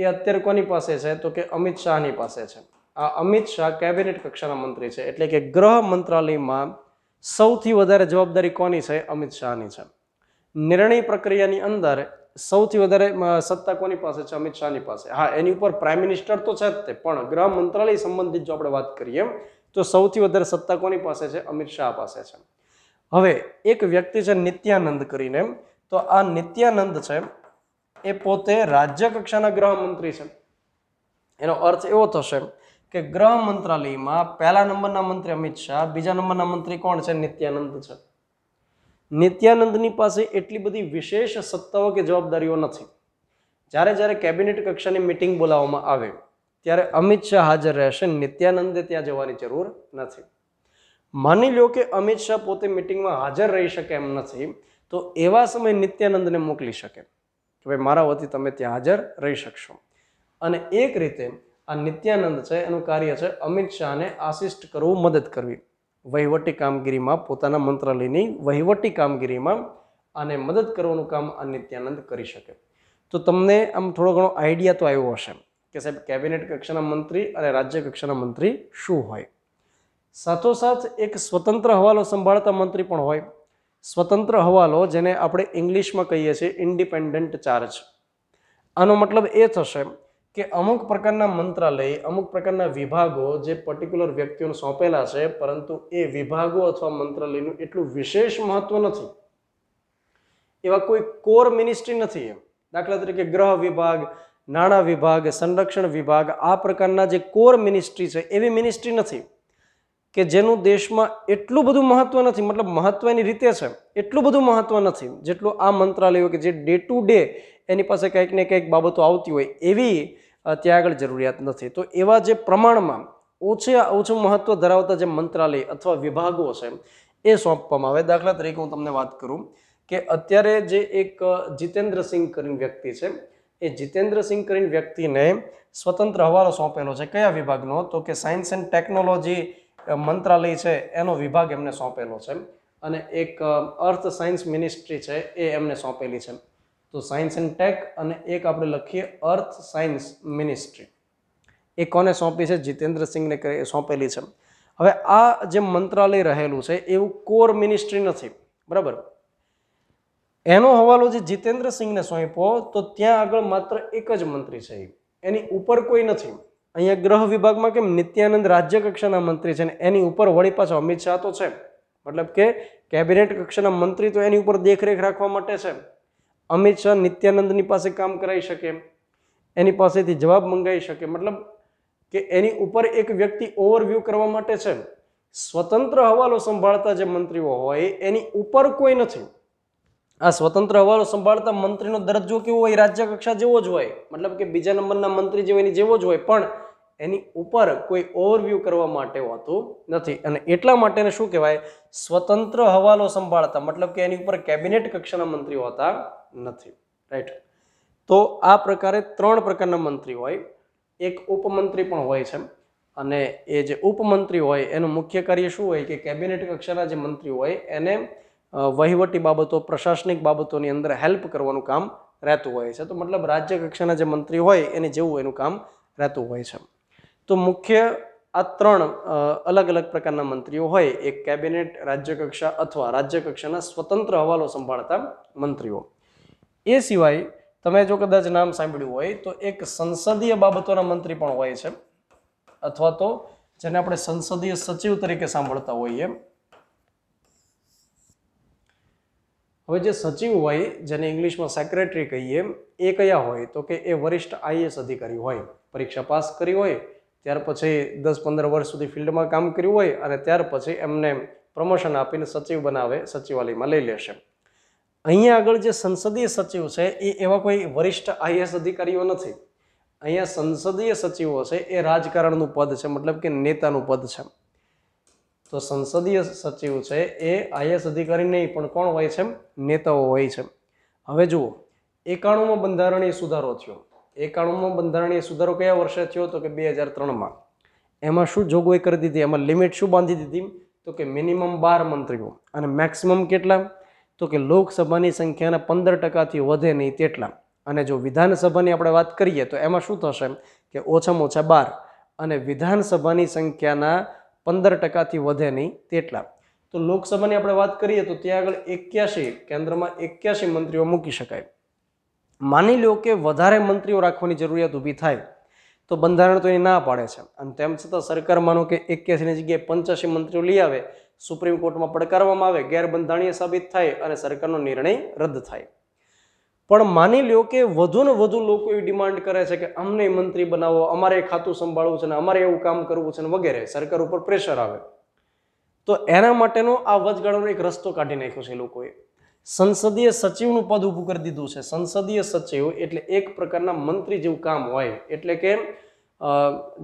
એ અત્યારે કોની પાસે છે તો કે અમિત શાહની પાસે છે આ અમિત શાહ કેબિનેટ કક્ષાના મંત્રી છે એટલે કે ગ્રહ મંત્રાલયમાં સૌથી વધારે જવાબદારી કોની છે અમિત શાહની છે નિર્ણય પ્રક્રિયાની અંદર સૌથી વધારે સત્તા કોની પાસે છે અમિત શાહની પાસે હા એની ઉપર પ્રાઇમ મિનિસ્ટર તો છે જ તે પણ ગૃહ મંત્રાલય સંબંધિત જો આપણે વાત કરીએ તો સૌથી વધારે સત્તા કોની પાસે છે અમિત શાહ પાસે છે હવે એક વ્યક્તિ છે નિત્યાનંદ કરીને તો આ નિત્યાનંદ છે એ પોતે રાજ્ય કક્ષાના ગૃહમંત્રી છે એનો અર્થ એવો થશે કે ગૃહ મંત્રાલયમાં પહેલા નંબરના મંત્રી અમિત શાહ બીજા નંબરના મંત્રી કોણ છે નિત્યાનંદ છે નિત્યાનંદની પાસે એટલી બધી વિશેષ સત્તાઓ કે જવાબદારીઓ નથી જ્યારે જ્યારે કેબિનેટ કક્ષાની મિટિંગ બોલાવવામાં આવે ત્યારે અમિત શાહ હાજર રહેશે નિત્યાનંદે ત્યાં જવાની જરૂર નથી માની લો કે અમિત શાહ પોતે મિટિંગમાં હાજર રહી શકે એમ નથી તો એવા સમય નિત્યાનંદને મોકલી શકે કે ભાઈ મારા વતી તમે ત્યાં હાજર રહી શકશો અને એક રીતે આ નિત્યાનંદ છે એનું કાર્ય છે અમિત શાહને આશિષ્ટ કરવું મદદ કરવી વહીવટી કામગીરીમાં પોતાના મંત્રાલયની વહીવટી કામગીરીમાં આને મદદ કરવાનું કામ આ નિત્યાનંદ કરી શકે તો તમને આમ થોડો ઘણો આઈડિયા તો આવ્યો હશે કે સાહેબ કેબિનેટ કક્ષાના મંત્રી અને રાજ્ય કક્ષાના મંત્રી શું હોય સાથોસાથ એક સ્વતંત્ર હવાલો સંભાળતા મંત્રી પણ હોય સ્વતંત્ર હવાલો જેને આપણે ઇંગ્લિશમાં કહીએ છીએ ઇન્ડિપેન્ડન્ટ ચાર્જ આનો મતલબ એ થશે કે અમુક પ્રકારના મંત્રાલય અમુક પ્રકારના વિભાગો જે પર્ટિક્યુલર વ્યક્તિઓને સોંપેલા છે પરંતુ એ વિભાગો અથવા મંત્રાલયનું એટલું વિશેષ મહત્વ નથી એવા કોઈ કોર મિનિસ્ટ્રી નથી એમ દાખલા તરીકે ગ્રહ વિભાગ નાણાં વિભાગ સંરક્ષણ વિભાગ આ પ્રકારના જે કોર મિનિસ્ટ્રી છે એવી મિનિસ્ટ્રી નથી કે જેનું દેશમાં એટલું બધું મહત્વ નથી મતલબ મહત્વની રીતે છે એટલું બધું મહત્વ નથી જેટલું આ મંત્રાલયો કે જે ડે ટુ ડે એની પાસે કંઈક ને કંઈક બાબતો આવતી હોય એવી ત્યાં આગળ જરૂરિયાત નથી તો એવા જે પ્રમાણમાં ઓછે ઓછું મહત્ત્વ ધરાવતા જે મંત્રાલય અથવા વિભાગો છે એ સોંપવામાં આવે દાખલા તરીકે હું તમને વાત કરું કે અત્યારે જે એક જીતેન્દ્રસિંહ કરીને વ્યક્તિ છે એ જીતેન્દ્રસિંહ કરીને વ્યક્તિને સ્વતંત્ર હવાલો સોંપેલો છે કયા વિભાગનો તો કે સાયન્સ એન્ડ ટેકનોલોજી મંત્રાલય છે એનો વિભાગ એમને સોંપેલો છે અને એક અર્થ સાયન્સ મિનિસ્ટ્રી છે એ એમને સોંપેલી છે તો સાયન્સ એન્ડ ટેક અને એક આપણે લખીએ અર્થ સાયન્સ મિનિસ્ટ્રી એ કોને સોંપી છે જીતેન્દ્રસિંહને સોંપેલી છે હવે આ જે મંત્રાલય રહેલું છે એવું કોર મિનિસ્ટ્રી નથી બરાબર એનો હવાલો જે જીતેન્દ્રસિંહને સોંપ્યો તો ત્યાં આગળ માત્ર એક જ મંત્રી છે એની ઉપર કોઈ નથી અહીંયા ગ્રહ વિભાગમાં કેમ નિત્યાનંદ રાજ્ય કક્ષાના મંત્રી છે ને એની ઉપર વળી પાછો અમિત શાહ તો છે મતલબ કે કેબિનેટ કક્ષાના મંત્રી તો એની ઉપર દેખરેખ રાખવા માટે છે અમિત શાહ નિત્યાનંદની પાસે કામ કરાવી શકે એની પાસેથી જવાબ મંગાવી શકે મતલબ કે એની ઉપર એક વ્યક્તિ ઓવરવ્યૂ કરવા માટે છે સ્વતંત્ર હવાલો સંભાળતા જે મંત્રીઓ હોય એની ઉપર કોઈ નથી આ સ્વતંત્ર હવાલો સંભાળતા મંત્રીનો દરજ્જો કેવો હોય રાજ્ય કક્ષા જેવો જ હોય મતલબ કે બીજા નંબરના મંત્રી જેવો એની જેવો જ હોય પણ એની ઉપર કોઈ ઓવરવ્યૂ કરવા માટે હોતું નથી અને એટલા માટેને શું કહેવાય સ્વતંત્ર હવાલો સંભાળતા મતલબ કે એની ઉપર કેબિનેટ કક્ષાના મંત્રી હોતા નથી રાઈટ તો આ પ્રકારે ત્રણ પ્રકારના મંત્રી હોય એક ઉપમંત્રી પણ હોય છે અને એ જે ઉપમંત્રી હોય એનું મુખ્ય કાર્ય શું હોય કે કેબિનેટ કક્ષાના જે મંત્રી હોય એને વહીવટી બાબતો પ્રશાસનિક બાબતોની અંદર હેલ્પ કરવાનું કામ રહેતું હોય છે તો મતલબ રાજ્ય કક્ષાના જે મંત્રી હોય એને જેવું એનું કામ રહેતું હોય છે તો મુખ્ય આ ત્રણ અલગ અલગ પ્રકારના મંત્રીઓ હોય એક કેબિનેટ રાજ્યકક્ષા અથવા રાજ્યકક્ષાના સ્વતંત્ર હવાલો સંભાળતા મંત્રીઓ એ સિવાય તમે જો કદાચ નામ સાંભળ્યું હોય તો એક સંસદીય બાબતોના મંત્રી પણ હોય છે અથવા તો જેને આપણે સંસદીય સચિવ તરીકે સાંભળતા હોઈએ હવે જે સચિવ હોય જેને ઇંગ્લિશમાં સેક્રેટરી કહીએ એ કયા હોય તો કે એ વરિષ્ઠ આઈએસ અધિકારી હોય પરીક્ષા પાસ કરી હોય ત્યાર પછી દસ પંદર વર્ષ સુધી ફિલ્ડમાં કામ કર્યું હોય અને ત્યાર પછી એમને પ્રમોશન આપીને સચિવ બનાવે સચિવાલયમાં લઈ લેશે અહીંયા આગળ જે સંસદીય સચિવ છે એ એવા કોઈ વરિષ્ઠ આઈએસ અધિકારીઓ નથી અહીંયા સંસદીય સચિવો છે એ રાજકારણનું પદ છે મતલબ કે નેતાનું પદ છે તો સંસદીય સચિવ છે એ આઈએસ અધિકારી નહીં પણ કોણ હોય છે નેતાઓ હોય છે હવે જુઓ એકાણુંમાં બંધારણીય સુધારો થયો એકાણુંમાં બંધારણીય સુધારો કયા વર્ષે થયો તો કે બે હજાર ત્રણમાં એમાં શું જોગવાઈ કરી દીધી એમાં લિમિટ શું બાંધી દીધી તો કે મિનિમમ બાર મંત્રીઓ અને મેક્સિમમ કેટલા તો કે લોકસભાની સંખ્યાના પંદર ટકાથી વધે નહીં તેટલા અને જો વિધાનસભાની આપણે વાત કરીએ તો એમાં શું થશે કે ઓછામાં ઓછા બાર અને વિધાનસભાની સંખ્યાના પંદર ટકાથી વધે નહીં તેટલા તો લોકસભાની આપણે વાત કરીએ તો ત્યાં આગળ એક્યાસી કેન્દ્રમાં એક્યાસી મંત્રીઓ મૂકી શકાય માની લો કે વધારે મંત્રીઓ રાખવાની જરૂરિયાત ઊભી થાય તો બંધારણ તો એ ના પાડે છે અને તેમ છતાં સરકાર માનો કે એક્યાસીની જગ્યાએ પંચ્યાસી મંત્રીઓ લઈ આવે સુપ્રીમ કોર્ટમાં પડકારવામાં આવે ગેરબંધારણીય સાબિત થાય અને સરકારનો નિર્ણય રદ થાય પણ માની લ્યો કે વધુ ને વધુ લોકો એવી ડિમાન્ડ કરે છે કે અમને મંત્રી બનાવો અમારે ખાતું સંભાળવું છે ને અમારે એવું કામ કરવું છે ને વગેરે સરકાર ઉપર પ્રેશર આવે તો એના માટેનો આ વચગાળાનો એક રસ્તો કાઢી નાખ્યો છે લોકોએ સંસદીય સચિવનું પદ ઊભું કરી દીધું છે સંસદીય સચિવ એટલે એક પ્રકારના મંત્રી જેવું કામ હોય એટલે કે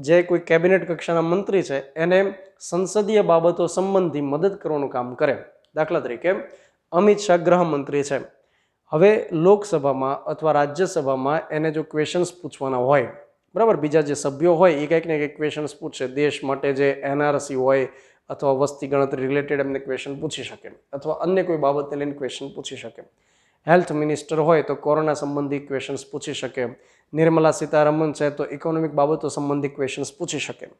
જે કોઈ કેબિનેટ કક્ષાના મંત્રી છે એને સંસદીય બાબતો સંબંધી મદદ કરવાનું કામ કરે દાખલા તરીકે અમિત શાહ ગૃહમંત્રી છે હવે લોકસભામાં અથવા રાજ્યસભામાં એને જો ક્વેશન્સ પૂછવાના હોય બરાબર બીજા જે સભ્યો હોય એ કંઈક ને કંઈક ક્વેશન્સ પૂછશે દેશ માટે જે એનઆરસી હોય અથવા વસ્તી ગણતરી રિલેટેડ એમને ક્વેશ્ચન પૂછી શકે અથવા અન્ય કોઈ બાબતને લઈને ક્વેશ્ચન પૂછી શકે હેલ્થ મિનિસ્ટર હોય તો કોરોના સંબંધી ક્વેશ્ચન્સ પૂછી શકે નિર્મલા સીતારમણ છે તો ઇકોનોમિક બાબતો સંબંધી ક્વેશ્ચન્સ પૂછી શકે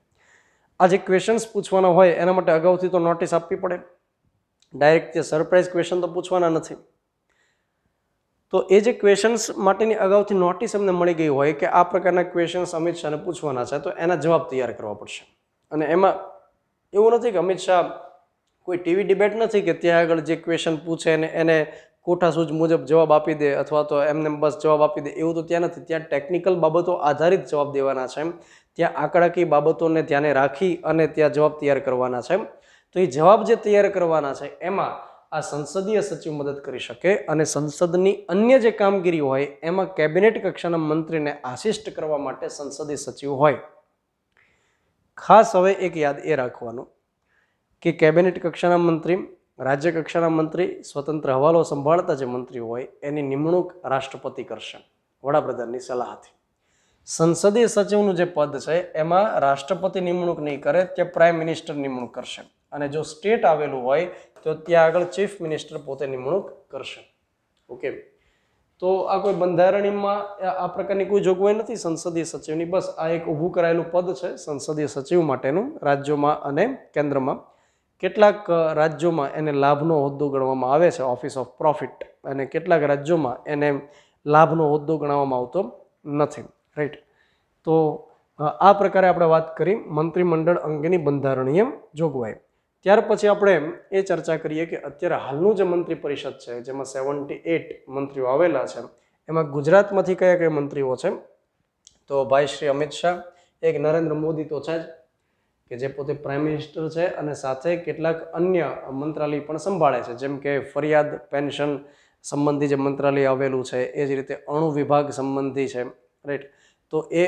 આ જે ક્વેશ્ચન્સ પૂછવાના હોય એના માટે અગાઉથી તો નોટિસ આપવી પડે ડાયરેક્ટ જે સરપ્રાઇઝ ક્વેશ્ચન તો પૂછવાના નથી તો એ જે ક્વેશ્ચન્સ માટેની અગાઉથી નોટિસ અમને મળી ગઈ હોય કે આ પ્રકારના ક્વેશ્ચન્સ અમિત શાહને પૂછવાના છે તો એના જવાબ તૈયાર કરવા પડશે અને એમાં એવું નથી કે અમિત શાહ કોઈ ટીવી ડિબેટ નથી કે ત્યાં આગળ જે ક્વેશ્ચન પૂછે ને એને કોઠા મુજબ જવાબ આપી દે અથવા તો એમને બસ જવાબ આપી દે એવું તો ત્યાં નથી ત્યાં ટેકનિકલ બાબતો આધારિત જવાબ દેવાના છે એમ ત્યાં આંકડાકીય બાબતોને ધ્યાને રાખી અને ત્યાં જવાબ તૈયાર કરવાના છે એમ તો એ જવાબ જે તૈયાર કરવાના છે એમાં આ સંસદીય સચિવ મદદ કરી શકે અને સંસદની અન્ય જે કામગીરી હોય એમાં કેબિનેટ કક્ષાના મંત્રીને આશિષ્ટ કરવા માટે સંસદીય સચિવ હોય ખાસ હવે એક યાદ એ રાખવાનું કે કેબિનેટ કક્ષાના મંત્રી રાજ્ય કક્ષાના મંત્રી સ્વતંત્ર હવાલો સંભાળતા જે મંત્રી હોય એની નિમણૂક રાષ્ટ્રપતિ કરશે વડાપ્રધાનની સલાહથી સંસદીય સચિવનું જે પદ છે એમાં રાષ્ટ્રપતિ નિમણૂક નહીં કરે તે પ્રાઇમ મિનિસ્ટર નિમણૂક કરશે અને જો સ્ટેટ આવેલું હોય તો ત્યાં આગળ ચીફ મિનિસ્ટર પોતે નિમણૂક કરશે ઓકે તો આ કોઈ બંધારણીયમાં આ પ્રકારની કોઈ જોગવાઈ નથી સંસદીય સચિવની બસ આ એક ઊભું કરાયેલું પદ છે સંસદીય સચિવ માટેનું રાજ્યોમાં અને કેન્દ્રમાં કેટલાક રાજ્યોમાં એને લાભનો હોદ્દો ગણવામાં આવે છે ઓફિસ ઓફ પ્રોફિટ અને કેટલાક રાજ્યોમાં એને લાભનો હોદ્દો ગણવામાં આવતો નથી રાઈટ તો આ પ્રકારે આપણે વાત કરી મંત્રીમંડળ અંગેની બંધારણીય જોગવાઈ ત્યાર પછી આપણે એ ચર્ચા કરીએ કે અત્યારે હાલનું જે મંત્રી પરિષદ છે જેમાં સેવન્ટી એટ મંત્રીઓ આવેલા છે એમાં ગુજરાતમાંથી કયા કયા મંત્રીઓ છે તો ભાઈ શ્રી અમિત શાહ એક નરેન્દ્ર મોદી તો છે જ કે જે પોતે પ્રાઇમ મિનિસ્ટર છે અને સાથે કેટલાક અન્ય મંત્રાલય પણ સંભાળે છે જેમ કે ફરિયાદ પેન્શન સંબંધી જે મંત્રાલય આવેલું છે એ જ રીતે અણુ વિભાગ સંબંધી છે રાઈટ તો એ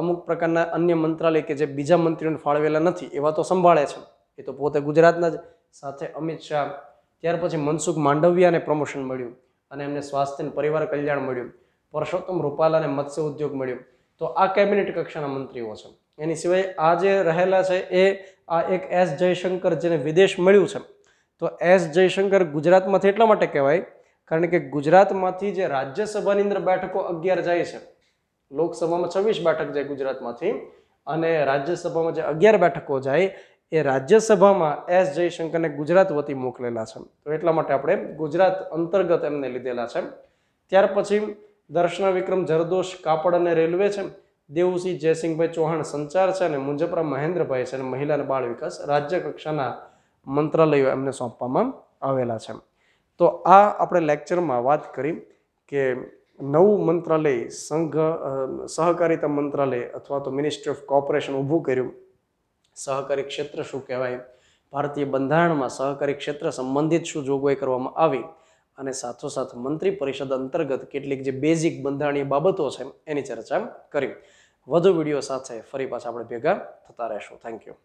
અમુક પ્રકારના અન્ય મંત્રાલય કે જે બીજા મંત્રીઓને ફાળવેલા નથી એવા તો સંભાળે છે એ તો પોતે ગુજરાતના જ સાથે અમિત શાહ ત્યાર પછી મનસુખ માંડવિયાને પ્રમોશન મળ્યું અને એમને સ્વાસ્થ્ય અને પરિવાર કલ્યાણ મળ્યું પરસોત્તમ રૂપાલાને મત્સ્ય ઉદ્યોગ મળ્યું તો આ કેબિનેટ કક્ષાના મંત્રીઓ છે એની સિવાય આ જે રહેલા છે એ આ એક એસ જયશંકર જેને વિદેશ મળ્યું છે તો એસ જયશંકર ગુજરાતમાંથી એટલા માટે કહેવાય કારણ કે ગુજરાતમાંથી જે રાજ્યસભાની અંદર બેઠકો અગિયાર જાય છે લોકસભામાં છવ્વીસ બેઠક જાય ગુજરાતમાંથી અને રાજ્યસભામાં જે અગિયાર બેઠકો જાય એ રાજ્યસભામાં એસ જયશંકરને ગુજરાત વતી મોકલેલા છે તો એટલા માટે આપણે ગુજરાત અંતર્ગત એમને લીધેલા છે ત્યાર પછી દર્શન વિક્રમ જરદોષ કાપડ અને રેલવે છે દેવુસિંહ જયસિંહભાઈ ચૌહાણ સંચાર છે અને મુંજપરા મહેન્દ્રભાઈ છે અને મહિલા અને બાળ વિકાસ રાજ્ય કક્ષાના મંત્રાલયો એમને સોંપવામાં આવેલા છે તો આ આપણે લેક્ચરમાં વાત કરી કે નવું મંત્રાલય સંઘ સહકારિતા મંત્રાલય અથવા તો મિનિસ્ટ્રી ઓફ કોઓપરેશન ઊભું કર્યું સહકારી ક્ષેત્ર શું કહેવાય ભારતીય બંધારણમાં સહકારી ક્ષેત્ર સંબંધિત શું જોગવાઈ કરવામાં આવી અને સાથોસાથ મંત્રી પરિષદ અંતર્ગત કેટલીક જે બેઝિક બંધારણીય બાબતો છે એની ચર્ચા કરી વધુ વિડીયો સાથે ફરી પાછા આપણે ભેગા થતા રહેશું થેન્ક યુ